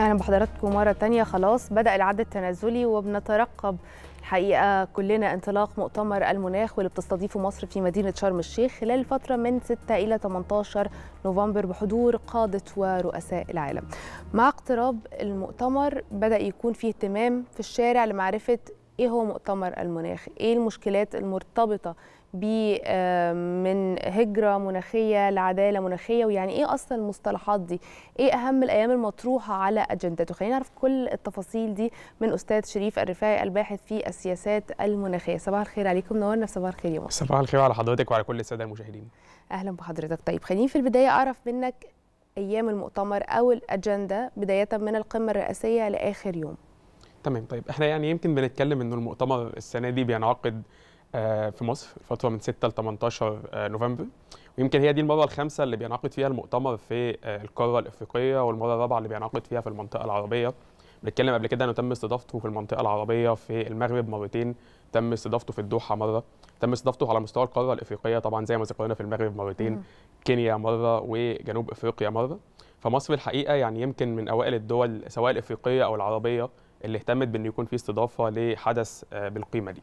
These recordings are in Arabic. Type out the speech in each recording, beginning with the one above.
اهلا بحضراتكم مره تانية خلاص بدا العد التنازلي وبنترقب الحقيقه كلنا انطلاق مؤتمر المناخ واللي بتستضيفه مصر في مدينه شرم الشيخ خلال فتره من 6 الى 18 نوفمبر بحضور قاده ورؤساء العالم. مع اقتراب المؤتمر بدا يكون فيه اهتمام في الشارع لمعرفه ايه هو مؤتمر المناخ ايه المشكلات المرتبطه ب آه، من هجره مناخيه لعداله مناخيه ويعني ايه اصلا المصطلحات دي ايه اهم الايام المطروحه على اجندته خلينا نعرف كل التفاصيل دي من استاذ شريف الرفاعي الباحث في السياسات المناخيه صباح الخير عليكم نورنا صباح الخير يا مصر صباح الخير على حضرتك وعلى كل الساده المشاهدين اهلا بحضرتك طيب خليني في البدايه اعرف منك ايام المؤتمر او الاجنده بدايه من القمه الرئاسيه لاخر يوم تمام طيب احنا يعني يمكن بنتكلم انه المؤتمر السنه دي بينعقد آه، في مصر الفتره من 6 ل 18 آه، نوفمبر ويمكن هي دي المره الخامسه اللي بينعقد فيها المؤتمر في آه، القاره الافريقيه والمره الرابعه اللي بينعقد فيها في المنطقه العربيه بنتكلم قبل كده انه تم استضافته في المنطقه العربيه في المغرب مرتين تم استضافته في الدوحه مره تم استضافته على مستوى القاره الافريقيه طبعا زي ما ذكرنا في المغرب مرتين كينيا مره وجنوب افريقيا مره فمصر الحقيقه يعني يمكن من اوائل الدول سواء الافريقيه او العربيه اللي اهتمت بان يكون في استضافه لحدث آه، بالقيمه دي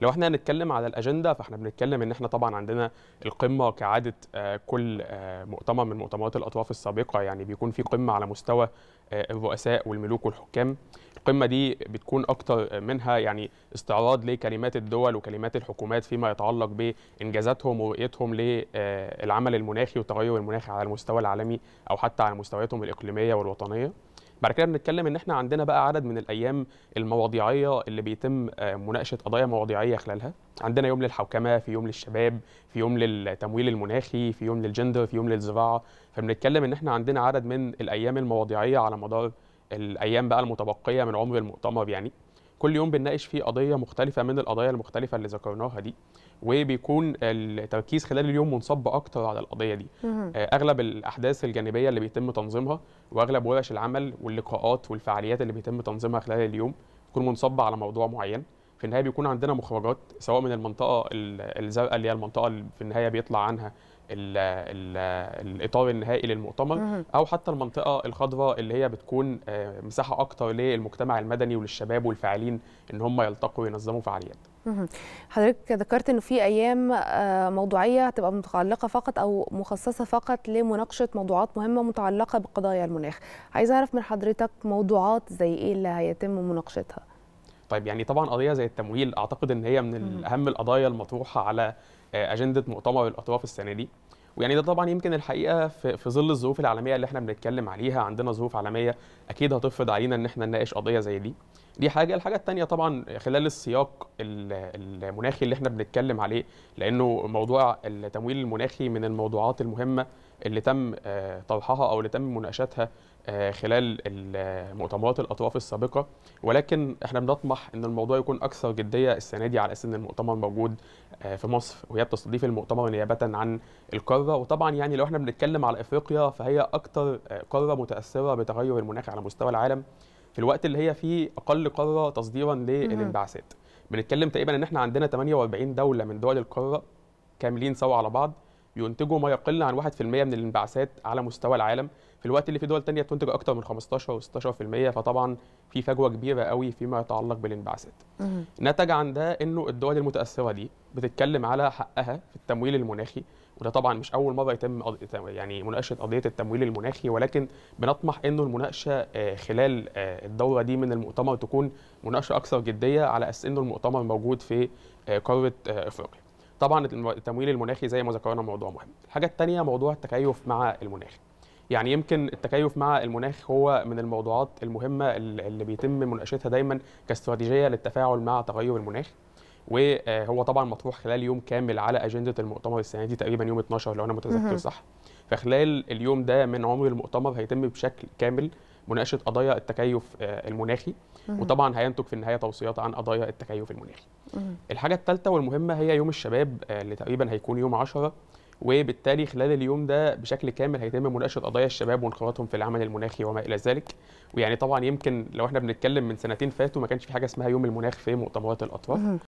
لو احنا هنتكلم على الاجنده فاحنا بنتكلم ان احنا طبعا عندنا القمه كعاده آه، كل آه، مؤتمر من مؤتمرات الاطراف السابقه يعني بيكون في قمه على مستوى الرؤساء والملوك والحكام القمه دي بتكون اكتر منها يعني استعراض لكلمات الدول وكلمات الحكومات فيما يتعلق بانجازاتهم ورؤيتهم للعمل المناخي والتغير المناخي على المستوى العالمي او حتى على مستوياتهم الاقليميه والوطنيه بعد كده بنتكلم ان احنا عندنا بقى عدد من الايام المواضيعيه اللي بيتم آه، مناقشه قضايا مواضيعيه خلالها عندنا يوم للحوكمه في يوم للشباب في يوم للتمويل المناخي في يوم للجندر في يوم للزراعه فبنتكلم ان احنا عندنا عدد من الايام المواضيعيه على مدار الايام بقى المتبقيه من عمر المؤتمر يعني كل يوم بنناقش فيه قضيه مختلفه من القضايا المختلفه اللي ذكرناها دي وبيكون التركيز خلال اليوم منصب اكتر على القضيه دي آه، اغلب الاحداث الجانبيه اللي بيتم تنظيمها واغلب ورش العمل واللقاءات والفعاليات اللي بيتم تنظيمها خلال اليوم تكون منصبه على موضوع معين في النهايه بيكون عندنا مخرجات سواء من المنطقه الزرقاء اللي هي المنطقه اللي في النهايه بيطلع عنها الـ الـ الاطار النهائي للمؤتمر او حتى المنطقه الخضراء اللي هي بتكون آه، مساحه اكتر للمجتمع المدني وللشباب والفاعلين ان هم يلتقوا وينظموا فعاليات حضرتك ذكرت انه في ايام آه، موضوعيه هتبقى متعلقه فقط او مخصصه فقط لمناقشه موضوعات مهمه متعلقه بقضايا المناخ عايزه اعرف من حضرتك موضوعات زي ايه اللي هيتم مناقشتها طيب يعني طبعا قضيه زي التمويل اعتقد ان هي من اهم القضايا المطروحه على آه، اجنده مؤتمر الاطراف السنه دي ويعني ده طبعا يمكن الحقيقه في, ظل الظروف العالميه اللي احنا بنتكلم عليها عندنا ظروف عالميه اكيد هتفرض علينا ان احنا نناقش قضيه زي دي دي حاجه الحاجه الثانيه طبعا خلال السياق المناخي اللي احنا بنتكلم عليه لانه موضوع التمويل المناخي من الموضوعات المهمه اللي تم آه، طرحها او اللي تم مناقشتها آه، خلال المؤتمرات آه، الاطراف السابقه ولكن احنا بنطمح ان الموضوع يكون اكثر جديه السنه دي على اساس ان المؤتمر موجود آه، في مصر وهي بتستضيف المؤتمر نيابه عن القاره وطبعا يعني لو احنا بنتكلم على افريقيا فهي اكثر قاره متاثره بتغير المناخ على مستوى العالم في الوقت اللي هي فيه اقل قاره تصديرا للانبعاثات بنتكلم تقريبا ان احنا عندنا 48 دوله من دول القاره كاملين سوا على بعض بينتجوا ما يقل عن 1% من الانبعاثات على مستوى العالم في الوقت اللي في دول تانية تنتج اكتر من 15 و16% فطبعا في فجوه كبيره قوي فيما يتعلق بالانبعاثات نتج عن ده انه الدول المتاثره دي بتتكلم على حقها في التمويل المناخي وده طبعا مش اول مره يتم يعني مناقشه قضيه التمويل المناخي ولكن بنطمح انه المناقشه آه، خلال آه، الدوره دي من المؤتمر تكون مناقشه اكثر جديه على اساس انه المؤتمر موجود في آه، قاره افريقيا طبعا التمويل المناخي زي ما ذكرنا موضوع مهم الحاجه الثانيه موضوع التكيف مع المناخ يعني يمكن التكيف مع المناخ هو من الموضوعات المهمه اللي بيتم مناقشتها دايما كاستراتيجيه للتفاعل مع تغير المناخ وهو آه، طبعا مطروح خلال يوم كامل على اجنده المؤتمر السنه دي تقريبا يوم 12 لو انا متذكر صح فخلال اليوم ده من عمر المؤتمر هيتم بشكل كامل مناقشه قضايا التكيف آه، المناخي وطبعا هينتج في النهايه توصيات عن قضايا التكيف المناخي الحاجه التالتة والمهمه هي يوم الشباب آه، اللي تقريبا هيكون يوم 10 وبالتالي خلال اليوم ده بشكل كامل هيتم مناقشه قضايا الشباب وانخراطهم في العمل المناخي وما الى ذلك ويعني طبعا يمكن لو احنا بنتكلم من سنتين فاتوا ما كانش في حاجه اسمها يوم المناخ في مؤتمرات الاطراف